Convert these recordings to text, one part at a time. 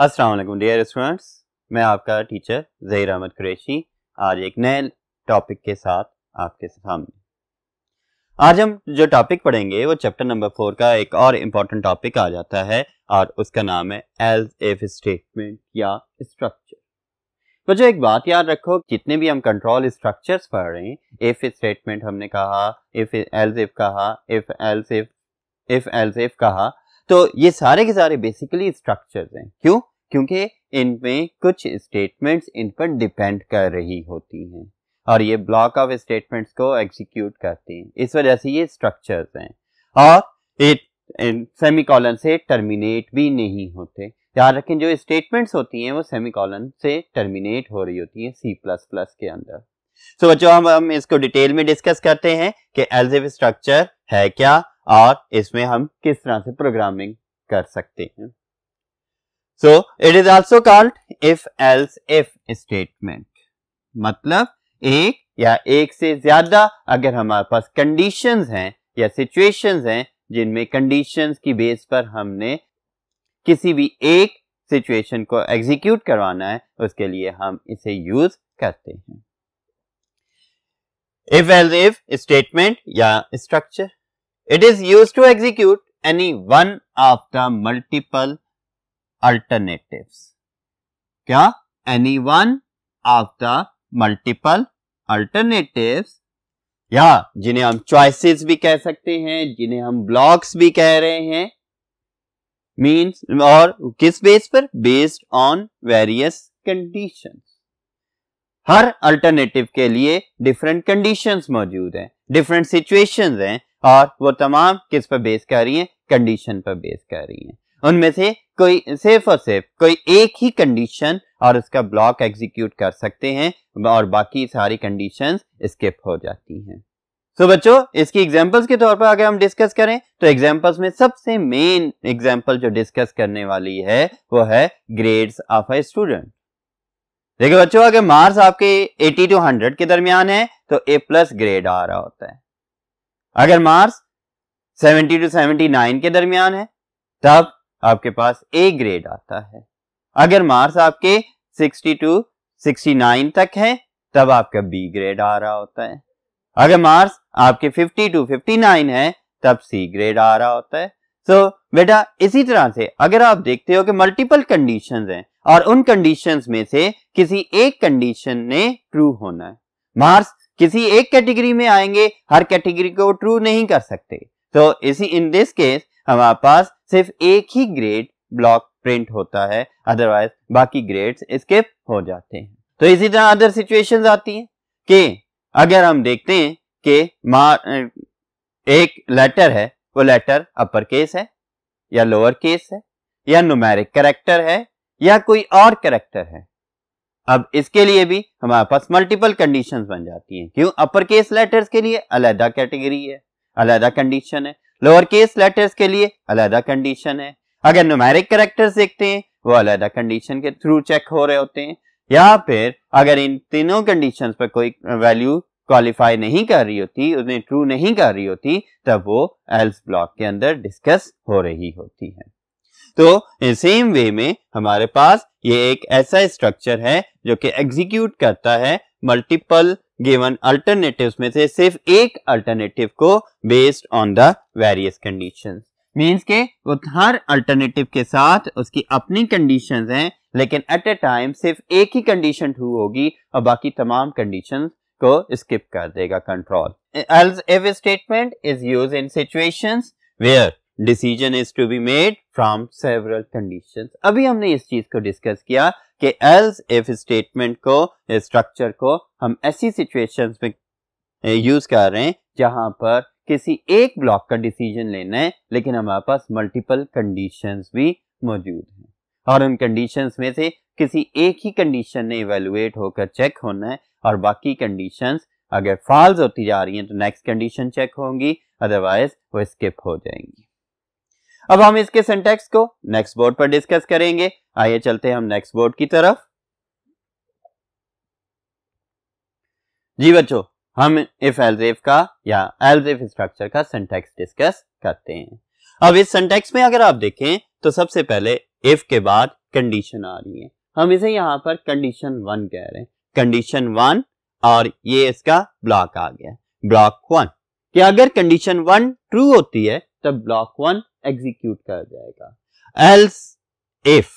Aslam dear students मैं आपका teacher Zaheer Ahmad Qureshi आज एक नए टॉपिक के साथ आपके सामने आज हम जो टॉपिक पढ़ेंगे वो चैप्टर नंबर फोर का एक और इम्पोर्टेंट टॉपिक आ जाता है और उसका नाम है एज एफ स्टेटमेंट या स्ट्रक्चर तो जो एक बात याद रखो जितने भी हम कंट्रोल स्ट्रक्चर्स पढ़ रहे हैं इफ स्टेटमेंट हमने कहा इफ एल्स इफ कहा if else if if else if कहा तो ये सारे के सारे बेसिकली स्ट्रक्चर्स हैं क्यों क्योंकि इनमें कुछ स्टेटमेंट्स इन पर डिपेंड कर रही होती हैं और ये ब्लॉक ऑफ स्टेटमेंट्स को एग्जीक्यूट करती हैं इस वजह से ये स्ट्रक्चर्स हैं और इट सेमी कॉलन से टर्मिनेट भी नहीं होते याद रखें जो स्टेटमेंट्स होती हैं वो सेमी कॉलन से टर्मिनेट हो रही होती हैं सी प्लस प्लस के अंदर सो so, बच्चों हम हम इसको डिटेल में डिस्कस करते हैं कि एल्जिव स्ट्रक्चर है क्या और इसमें हम किस तरह से प्रोग्रामिंग कर सकते हैं so it is also called if else if statement मतलब एक या एक से ज्यादा अगर हमारे पास कंडीशंस हैं या सिचुएशंस हैं जिनमें कंडीशंस की बेस पर हमने किसी भी एक सिचुएशन को एग्जीक्यूट करवाना है उसके लिए हम इसे यूज करते हैं इफ एल्स इफ स्टेटमेंट या structure It is used to execute any one of the multiple alternatives. क्या? Any one of the multiple alternatives या जिन्हें हम choices भी कह सकते हैं जिन्हें हम blocks भी कह रहे हैं means और किस बेस पर based on various conditions हर अल्टरनेटिव के लिए डिफरेंट कंडीशंस मौजूद हैं डिफरेंट सिचुएशंस हैं और वो तमाम किस पर बेस कर रही हैं कंडीशन पर बेस कर रही हैं उनमें से कोई सिर्फ और सिर्फ कोई एक ही कंडीशन और उसका ब्लॉक एग्जीक्यूट कर सकते हैं और बाकी सारी कंडीशन स्किप हो जाती हैं सो so, बच्चों इसकी एग्जांपल्स के तौर पर अगर हम डिस्कस करें तो एग्जांपल्स में सबसे मेन एग्जांपल जो डिस्कस करने वाली है वो है ग्रेड्स ऑफ ए स्टूडेंट देखिए बच्चों अगर मार्क्स आपके 80 टू 100 के दरमियान है तो ए प्लस ग्रेड आ रहा होता है अगर मार्स 70 टू 79 के दरमियान है तब आपके पास ए ग्रेड आता है अगर मार्स आपके 60 टू 69 तक है तब आपका बी ग्रेड आ रहा होता है अगर मार्स आपके 50 टू 59 है तब सी ग्रेड आ रहा होता है सो so, बेटा इसी तरह से अगर आप देखते हो कि मल्टीपल कंडीशंस हैं और उन कंडीशंस में से किसी एक कंडीशन ने ट्रू होना है मार्स किसी एक कैटेगरी में आएंगे हर कैटेगरी को ट्रू नहीं कर सकते तो इसी इन दिस केस हमारे पास सिर्फ एक ही ग्रेड ब्लॉक प्रिंट होता है अदरवाइज बाकी ग्रेड्स स्किप हो जाते हैं तो इसी तरह अदर सिचुएशंस आती हैं कि अगर हम देखते हैं कि मार एक लेटर है वो लेटर अपर केस है या लोअर केस है या नुमेरिक करेक्टर है या कोई और करेक्टर है अब इसके लिए भी हमारे पास मल्टीपल कंडीशंस बन जाती हैं क्यों अपर केस लेटर्स के लिए अलहदा कैटेगरी है अलहदा कंडीशन है लोअर केस लेटर्स के लिए अलहदा कंडीशन है अगर नुमेरिक करेक्टर्स देखते हैं वो अलहदा कंडीशन के थ्रू चेक हो रहे होते हैं या फिर अगर इन तीनों कंडीशन पर कोई वैल्यू क्वालिफाई नहीं कर रही होती उन्हें ट्रू नहीं कर रही होती तब वो एल्स ब्लॉक के अंदर डिस्कस हो रही होती है तो सेम वे में हमारे पास ये एक ऐसा स्ट्रक्चर है जो कि एग्जीक्यूट करता है मल्टीपल गिवन अल्टरनेटिव्स में से सिर्फ एक अल्टरनेटिव को based on the various condition means के वो हर अल्टरनेटिव के साथ उसकी अपनी कंडीशन हैं लेकिन एट ए टाइम सिर्फ एक ही कंडीशन ट्रू होगी और बाकी तमाम कंडीशन को स्किप कर देगा control else if statement is use in situation where decision is to be made from several condition अभी हमने इस चीज को डिस्कस किया कि एल्स इफ स्टेटमेंट को स्ट्रक्चर को हम ऐसी सिचुएशन में यूज कर रहे हैं जहां पर किसी एक ब्लॉक का डिसीजन लेना है लेकिन हमारे पास मल्टीपल कंडीशन भी मौजूद हैं और उन कंडीशन में से किसी एक ही कंडीशन ने इवेलुएट होकर चेक होना है और बाकी कंडीशन अगर फॉल्स होती जा रही हैं तो नेक्स्ट कंडीशन चेक होंगी अदरवाइज वो स्किप हो जाएंगी अब हम इसके सिंटेक्स को नेक्स्ट बोर्ड पर डिस्कस करेंगे आइए चलते हैं हम नेक्स्ट बोर्ड की तरफ जी बच्चों हम इफ एलरेफ का या एलरेफ स्ट्रक्चर का सिंटेक्स डिस्कस करते हैं अब इस सिंटेक्स में अगर आप देखें तो सबसे पहले इफ के बाद कंडीशन आ रही है हम इसे यहां पर कंडीशन वन कह रहे हैं कंडीशन वन और ये इसका ब्लॉक आ गया ब्लॉक वन कि अगर कंडीशन वन ट्रू होती है तब ब्लॉक वन एग्जीक्यूट कर जाएगा एल्स इफ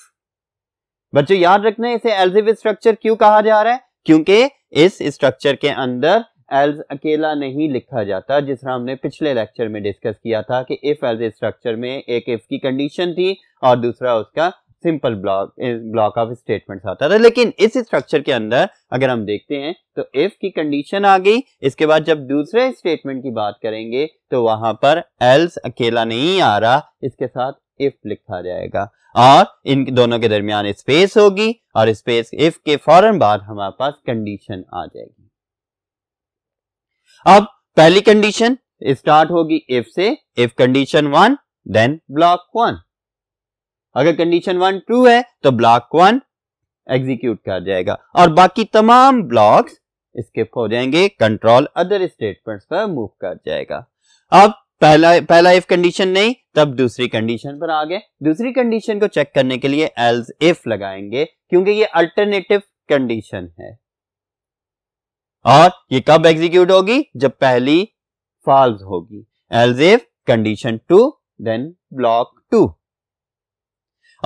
बच्चों याद रखना इसे एल्स इफ स्ट्रक्चर क्यों कहा जा रहा है क्योंकि इस स्ट्रक्चर के अंदर एल्स अकेला नहीं लिखा जाता जिस तरह हमने पिछले लेक्चर में डिस्कस किया था कि इफ एल्स स्ट्रक्चर में एक इफ की कंडीशन थी और दूसरा उसका simple block block of statements आता था लेकिन इस स्ट्रक्चर के अंदर अगर हम देखते हैं तो इफ की कंडीशन आ गई इसके बाद जब दूसरे स्टेटमेंट की बात करेंगे तो वहां पर एल्स अकेला नहीं आ रहा इसके साथ इफ लिखा जाएगा और इन दोनों के दरमियान स्पेस होगी और स्पेस इफ के फौरन बाद हमारे पास कंडीशन आ जाएगी अब पहली कंडीशन स्टार्ट होगी इफ से if condition one then block one अगर कंडीशन वन ट्रू है तो ब्लॉक वन एग्जीक्यूट कर जाएगा और बाकी तमाम ब्लॉक्स स्किप हो जाएंगे कंट्रोल अदर स्टेटमेंट्स पर मूव कर जाएगा अब पहला पहला इफ कंडीशन नहीं तब दूसरी कंडीशन पर आ गए दूसरी कंडीशन को चेक करने के लिए एल्स इफ लगाएंगे क्योंकि ये अल्टरनेटिव कंडीशन है और ये कब एग्जीक्यूट होगी जब पहली फॉल्स होगी else if condition two then block two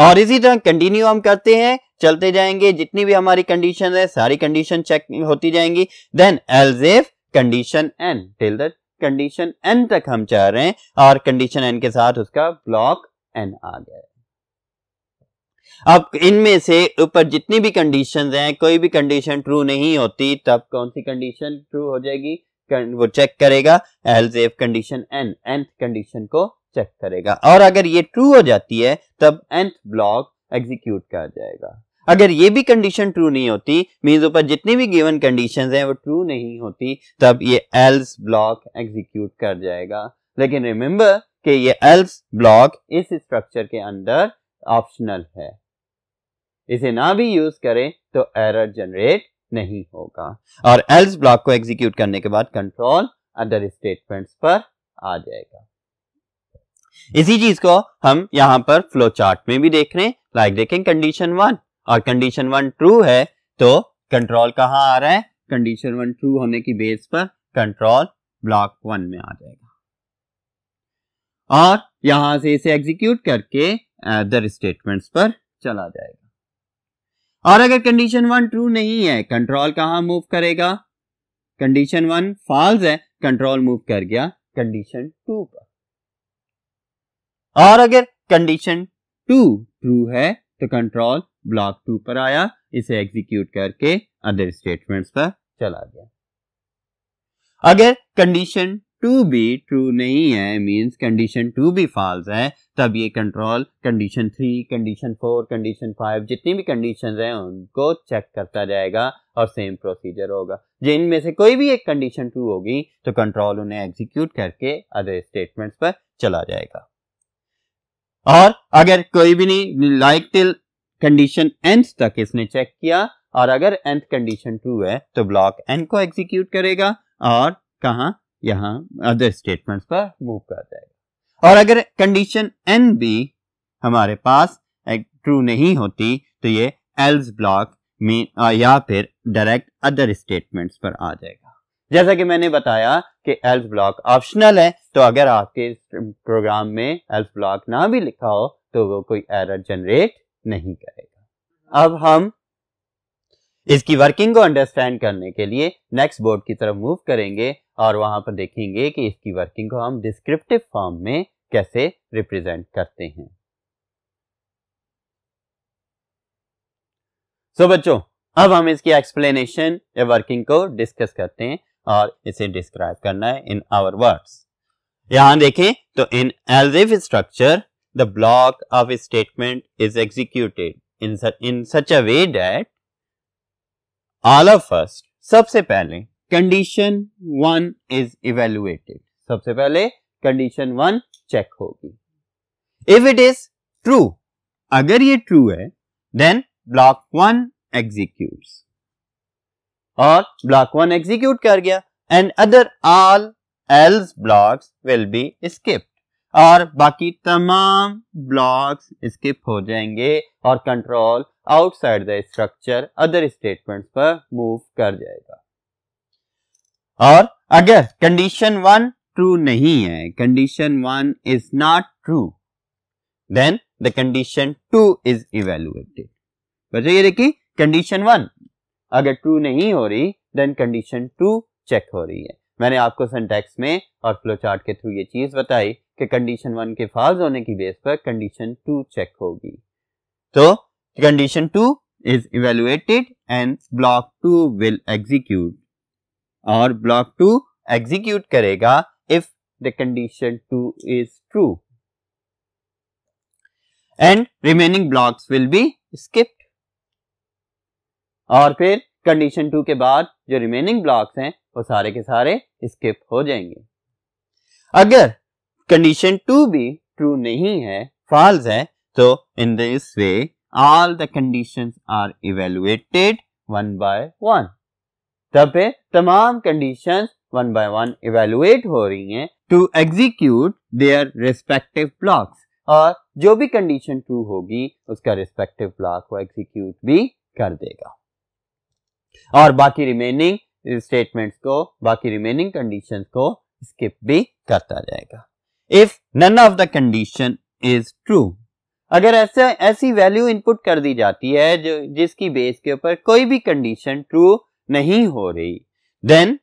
और इसी तरह कंटिन्यू हम करते हैं चलते जाएंगे जितनी भी हमारी कंडीशन है सारी कंडीशन चेक होती जाएंगी then else if condition N till the condition N तक हम चाह रहे हैं और कंडीशन एन के साथ उसका ब्लॉक एन आ गया अब इनमें से ऊपर जितनी भी कंडीशन हैं कोई भी कंडीशन ट्रू नहीं होती तब कौन सी कंडीशन ट्रू हो जाएगी वो चेक करेगा else if condition N N condition को चेक करेगा और अगर ये ट्रू हो जाती है तब एंथ ब्लॉक एग्जीक्यूट कर जाएगा अगर ये भी कंडीशन ट्रू नहीं होती मीन्स ऊपर जितनी भी गिवन कंडीशन हैं वो ट्रू नहीं होती तब ये एल्स ब्लॉक एग्जीक्यूट कर जाएगा लेकिन रिमेम्बर कि ये एल्स ब्लॉक इस स्ट्रक्चर के अंदर ऑप्शनल है इसे ना भी यूज करें तो एरर जनरेट नहीं होगा और एल्स ब्लॉक को एग्जीक्यूट करने के बाद कंट्रोल अदर स्टेटमेंट्स पर आ जाएगा इसी चीज को हम यहाँ पर फ्लो चार्ट में भी देख रहे हैं लाइक देखें कंडीशन वन और कंडीशन वन ट्रू है तो कंट्रोल कहाँ आ रहा है कंडीशन वन ट्रू होने की बेस पर कंट्रोल ब्लॉक वन में आ जाएगा और यहां से इसे एग्जीक्यूट करके अदर uh, स्टेटमेंट्स पर चला जाएगा और अगर कंडीशन वन ट्रू नहीं है कंट्रोल कहाँ मूव करेगा कंडीशन वन फॉल्स है कंट्रोल मूव कर गया कंडीशन टू पर और अगर कंडीशन टू ट्रू है तो कंट्रोल ब्लॉक टू पर आया इसे एग्जीक्यूट करके अदर स्टेटमेंट्स पर चला गया अगर कंडीशन टू भी ट्रू नहीं है मींस कंडीशन टू भी फॉल्स है तब ये control condition three condition four condition five जितनी भी कंडीशन हैं उनको चेक करता जाएगा और सेम प्रोसीजर होगा जिनमें से कोई भी एक कंडीशन ट्रू होगी तो कंट्रोल उन्हें एग्जीक्यूट करके अदर स्टेटमेंट्स पर चला जाएगा और अगर कोई भी नहीं लाइक टिल कंडीशन एंथ तक इसने चेक किया और अगर एंथ कंडीशन ट्रू है तो ब्लॉक एन को एग्जीक्यूट करेगा और कहा यहां अदर स्टेटमेंट्स पर मूव कर जाएगा और अगर कंडीशन एन भी हमारे पास ट्रू नहीं होती तो ये एल्स ब्लॉक में या फिर डायरेक्ट अदर स्टेटमेंट्स पर आ जाएगा जैसा कि मैंने बताया कि एल्फ ब्लॉक ऑप्शनल है तो अगर आपके प्रोग्राम में एल्फ ब्लॉक ना भी लिखा हो तो वो कोई एरर जनरेट नहीं करेगा अब हम इसकी वर्किंग को अंडरस्टैंड करने के लिए नेक्स्ट बोर्ड की तरफ मूव करेंगे और वहां पर देखेंगे कि इसकी वर्किंग को हम डिस्क्रिप्टिव फॉर्म में कैसे रिप्रेजेंट करते हैं सो so, बच्चों अब हम इसकी एक्सप्लेनेशन या वर्किंग को डिस्कस करते हैं और इसे डिस्क्राइब करना है इन आवर वर्ड्स यहां देखें तो in else if structure the block of statement is executed in in such a way that all of first सबसे पहले कंडीशन वन इज इवेल्युएटेड सबसे पहले कंडीशन वन चेक होगी इफ इट इज ट्रू अगर ये ट्रू है देन ब्लॉक वन एग्जीक्यूट्स और block one execute कर गया and other all else blocks will be skip और बाकी तमाम ब्लॉक्स स्किप हो जाएंगे और control outside the structure other statements पर मूव कर जाएगा और अगर कंडीशन वन ट्रू नहीं है condition one is not true then the condition two is evaluated बच्चों ये देखिए कंडीशन वन अगर ट्रू नहीं हो रही देन कंडीशन टू चेक हो रही है मैंने आपको सेंटेक्स में और फ्लो चार्ट के थ्रू ये चीज बताई कि कंडीशन वन के फॉल्स होने की बेस पर कंडीशन टू चेक होगी तो condition two is evaluated and block two will execute और ब्लॉक टू एग्जीक्यूट करेगा if the condition two is true and remaining blocks will be skip और फिर कंडीशन टू के बाद जो रिमेनिंग ब्लॉक्स हैं वो सारे के सारे स्किप हो जाएंगे अगर कंडीशन टू भी ट्रू नहीं है फॉल्स है तो in this way all the conditions are evaluated one by one तब पे तमाम conditions one by one evaluate हो रही हैं to execute their respective blocks और जो भी कंडीशन ट्रू होगी उसका रिस्पेक्टिव ब्लॉक को एग्जीक्यूट भी कर देगा और बाकी रिमेनिंग स्टेटमेंट्स को बाकी रिमेनिंग कंडीशंस को स्किप भी करता जाएगा if none of the condition is true अगर ऐसा ऐसी वैल्यू इनपुट कर दी जाती है जो जिसकी बेस के ऊपर कोई भी कंडीशन ट्रू नहीं हो रही then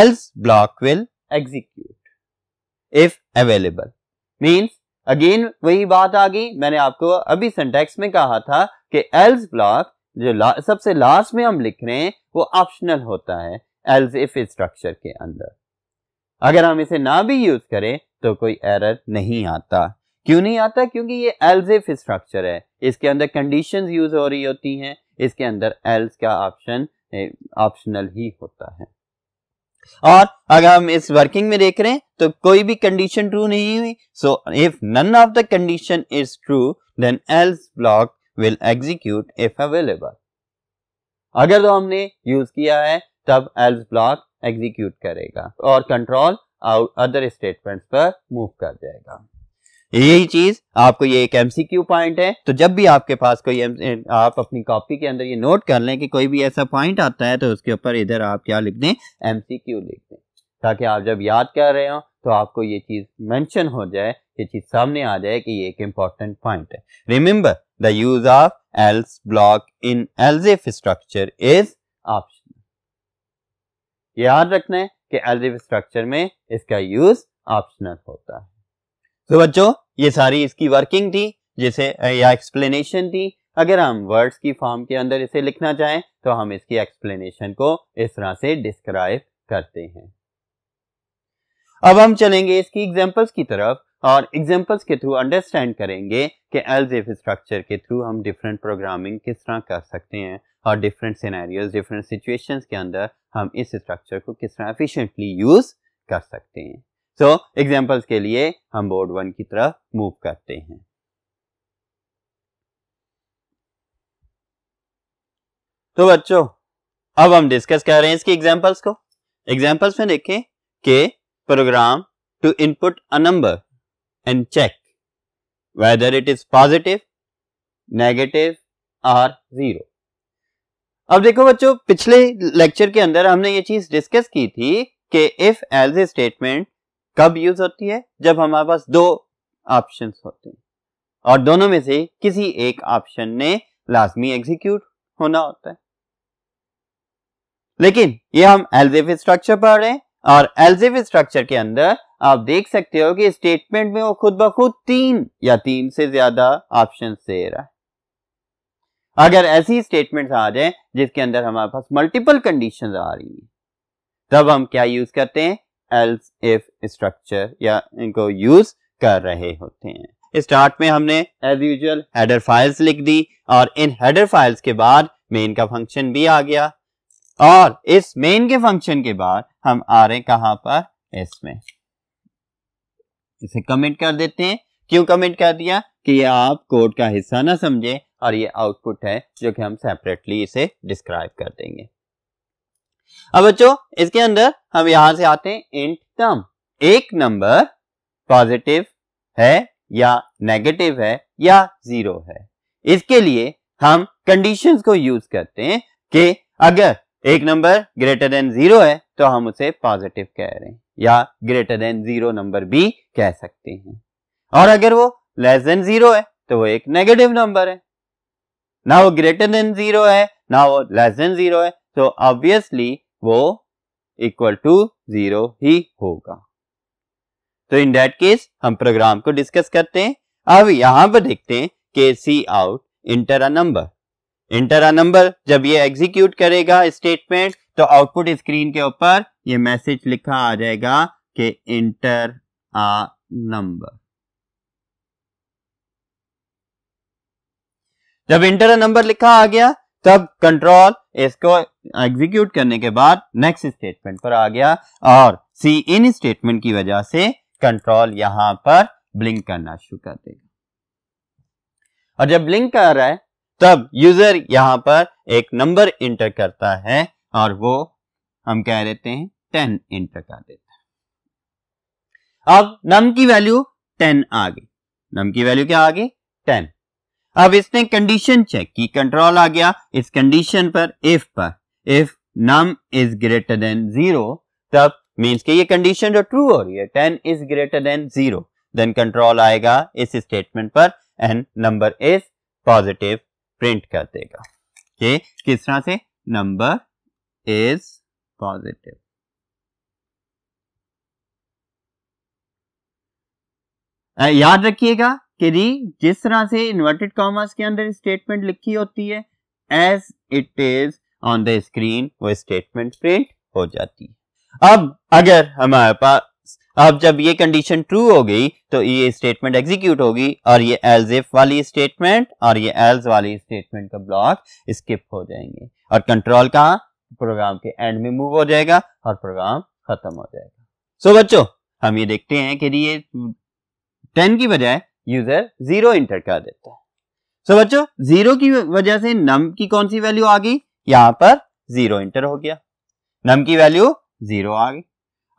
else block will execute if available means again वही बात आ गई मैंने आपको अभी सेंटेक्स में कहा था कि एल्स ब्लॉक जो ला, सबसे लास्ट में हम लिख रहे हैं वो ऑप्शनल होता है एल्स इफ स्ट्रक्चर के अंदर अगर हम इसे ना भी यूज करें तो कोई एरर नहीं आता क्यों नहीं आता क्योंकि ये एल्स इफ स्ट्रक्चर है इसके अंदर कंडीशन यूज हो रही होती हैं इसके अंदर एल्स का ऑप्शन ऑप्शनल ही होता है और अगर हम इस वर्किंग में देख रहे हैं तो कोई भी कंडीशन ट्रू नहीं हुई so if none of the condition is true then else block will execute if available अगर तो हमने यूज किया है तब एल्स ब्लॉक एग्जीक्यूट करेगा और कंट्रोल आउट अदर स्टेटमेंट्स पर मूव कर जाएगा यही चीज आपको ये एक एमसीक्यू पॉइंट है तो जब भी आपके पास कोई आप अपनी कॉपी के अंदर ये नोट कर लें कि कोई भी ऐसा पॉइंट आता है तो उसके ऊपर इधर आप क्या लिख दें एमसीक्यू लिख दें ताकि आप जब याद कर रहे हो तो आपको ये चीज मेंशन हो जाए ये चीज सामने आ जाए कि ये एक इंपॉर्टेंट पॉइंट है remember The use of else block in else if structure is optional. याद रखना है कि else if structure में इसका use optional होता है तो बच्चों ये सारी इसकी वर्किंग थी जिसे या एक्सप्लेनेशन थी अगर हम वर्ड्स की फॉर्म के अंदर इसे लिखना चाहें तो हम इसकी एक्सप्लेनेशन को इस तरह से डिस्क्राइब करते हैं अब हम चलेंगे इसकी एग्जांपल्स की तरफ और एग्जाम्पल्स के थ्रू अंडरस्टैंड करेंगे कि एल्जेफ स्ट्रक्चर के थ्रू हम डिफरेंट प्रोग्रामिंग किस तरह कर सकते हैं और डिफरेंट सिनेरियोज डिफरेंट सिचुएशंस के अंदर हम इस स्ट्रक्चर को किस तरह एफिशिएंटली यूज़ कर सकते हैं सो so, एग्जाम्पल्स के लिए हम बोर्ड वन की तरफ मूव करते हैं तो बच्चों अब हम डिस्कस कर रहे हैं इसके एग्जाम्पल्स को एग्जाम्पल्स में देखें कि program to input a number and check whether it is positive, negative or zero. अब देखो बच्चों पिछले लेक्चर के अंदर हमने ये चीज डिस्कस की थी कि इफ एल्स स्टेटमेंट कब यूज होती है जब हमारे पास दो ऑप्शंस होते हैं और दोनों में से किसी एक ऑप्शन ने लाजमी एग्जीक्यूट होना होता है लेकिन ये हम एल्जिफ स्ट्रक्चर पढ़ रहे हैं और एल्जिफ स्ट्रक्चर के अंदर आप देख सकते हो कि स्टेटमेंट में वो खुद ब खुद तीन या तीन से ज्यादा ऑप्शन दे रहा है अगर ऐसी स्टेटमेंट आ जाए जिसके अंदर हमारे पास मल्टीपल कंडीशन आ रही है तब हम क्या यूज करते हैं एल्स इफ स्ट्रक्चर या इनको यूज कर रहे होते हैं स्टार्ट में हमने एज यूजल हेडर फाइल्स लिख दी और इन हेडर फाइल्स के बाद मेन का फंक्शन भी आ गया और इस मेन के फंक्शन के बाद हम आ रहे हैं कहां पर इसमें इसे कमेंट कर देते हैं क्यों कमेंट कर दिया कि ये आप कोड का हिस्सा ना समझे और ये आउटपुट है जो कि हम सेपरेटली इसे डिस्क्राइब कर देंगे अब बच्चों इसके अंदर हम यहां से आते हैं इंट टर्म एक नंबर पॉजिटिव है या नेगेटिव है या जीरो है इसके लिए हम कंडीशंस को यूज करते हैं कि अगर एक नंबर ग्रेटर देन जीरो है तो हम उसे पॉजिटिव कह रहे हैं या ग्रेटर देन जीरो नंबर भी कह सकते हैं और अगर वो लेस देन जीरो है तो वो एक नेगेटिव नंबर है ना वो ग्रेटर देन जीरो है ना वो लेस देन जीरो है तो ऑब्वियसली वो इक्वल टू जीरो ही होगा तो इन डेट केस हम प्रोग्राम को डिस्कस करते हैं अब यहां पर देखते हैं के cout enter a number enter a number जब ये एग्जीक्यूट करेगा स्टेटमेंट तो आउटपुट स्क्रीन के ऊपर ये मैसेज लिखा आ जाएगा कि इंटर आ नंबर जब इंटर अ नंबर लिखा आ गया तब कंट्रोल इसको एग्जीक्यूट करने के बाद नेक्स्ट स्टेटमेंट पर आ गया और सी इन स्टेटमेंट की वजह से कंट्रोल यहां पर ब्लिंक करना शुरू कर देगा और जब ब्लिंक कर रहा है तब यूजर यहां पर एक नंबर इंटर करता है और वो हम कह देते हैं टेन इंटर कर देते हैं अब नम की वैल्यू टेन आ गई नम की वैल्यू क्या आ गई टेन अब इसने कंडीशन चेक की कंट्रोल आ गया इस कंडीशन पर इफ पर if num is greater than zero तब मींस कि ये कंडीशन जो ट्रू हो रही है ten is greater than zero then control आएगा इस स्टेटमेंट पर and number is positive print कर देगा कि किस तरह से नंबर is positive. याद रखिएगा कि री जिस तरह से इन्वर्टेड कॉमर्स के अंदर स्टेटमेंट लिखी होती है as it is on the screen वो स्टेटमेंट प्रिंट हो जाती है अब अगर हमारे पास अब जब ये कंडीशन ट्रू हो गई तो ये स्टेटमेंट एग्जीक्यूट होगी और ये एल्ज इफ वाली स्टेटमेंट और ये एल्ज वाली स्टेटमेंट का ब्लॉक स्किप हो जाएंगे और कंट्रोल कहा प्रोग्राम के एंड में मूव हो जाएगा और प्रोग्राम खत्म हो जाएगा सो so, बच्चों हम ये देखते हैं कि ये टेन की बजाय यूजर जीरो इंटर कर देता है सो so, बच्चों जीरो की वजह से नम की कौन सी वैल्यू आ गई यहां पर जीरो इंटर हो गया नम की वैल्यू जीरो आ गई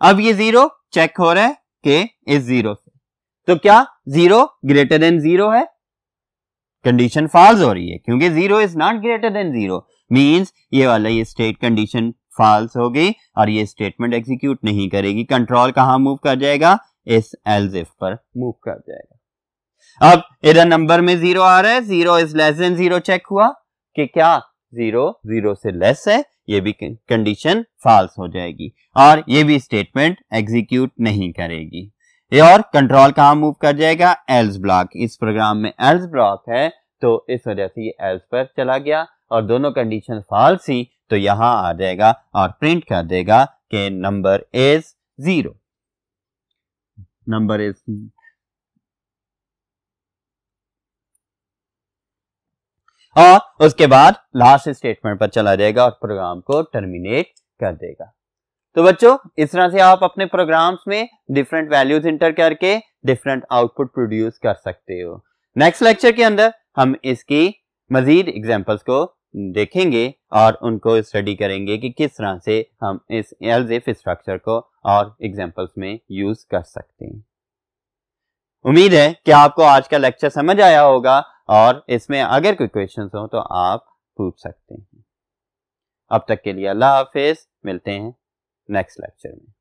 अब ये जीरो चेक हो रहा है कि इस जीरो से तो क्या जीरो ग्रेटर देन जीरो है कंडीशन फॉल्स हो रही है क्योंकि zero is not greater than zero means ये वाला ये स्टेट कंडीशन फॉल्स होगी और ये स्टेटमेंट एग्जीक्यूट नहीं करेगी कंट्रोल कहां मूव कर जाएगा इस एल्जिफ पर मूव कर जाएगा अब इधर नंबर में जीरो आ रहा है zero is less than zero check हुआ कि क्या जीरो जीरो से लेस है ये भी कंडीशन फॉल्स हो जाएगी और ये भी स्टेटमेंट एग्जीक्यूट नहीं करेगी ये और कंट्रोल कहाँ मूव कर जाएगा एल्स ब्लॉक इस प्रोग्राम में एल्स ब्लॉक है तो इस वजह से ये एल्स पर चला गया और दोनों कंडीशन फॉल्स ही तो यहां आ जाएगा और प्रिंट कर देगा कि number is zero number is और उसके बाद लास्ट स्टेटमेंट पर चला जाएगा और प्रोग्राम को टर्मिनेट कर देगा तो बच्चों इस तरह से आप अपने प्रोग्राम्स में डिफरेंट वैल्यूज इंटर करके डिफरेंट आउटपुट प्रोड्यूस कर सकते हो नेक्स्ट लेक्चर के अंदर हम इसकी मजीद एग्जाम्पल्स को देखेंगे और उनको स्टडी करेंगे कि किस तरह से हम इस एल्ज स्ट्रक्चर को और एग्जाम्पल्स में यूज कर सकते हैं उम्मीद है कि आपको आज का लेक्चर समझ आया होगा और इसमें अगर कोई क्वेश्चन हो तो आप पूछ सकते हैं अब तक के लिए अल्लाह हाफिज मिलते हैं नेक्स्ट लेक्चर में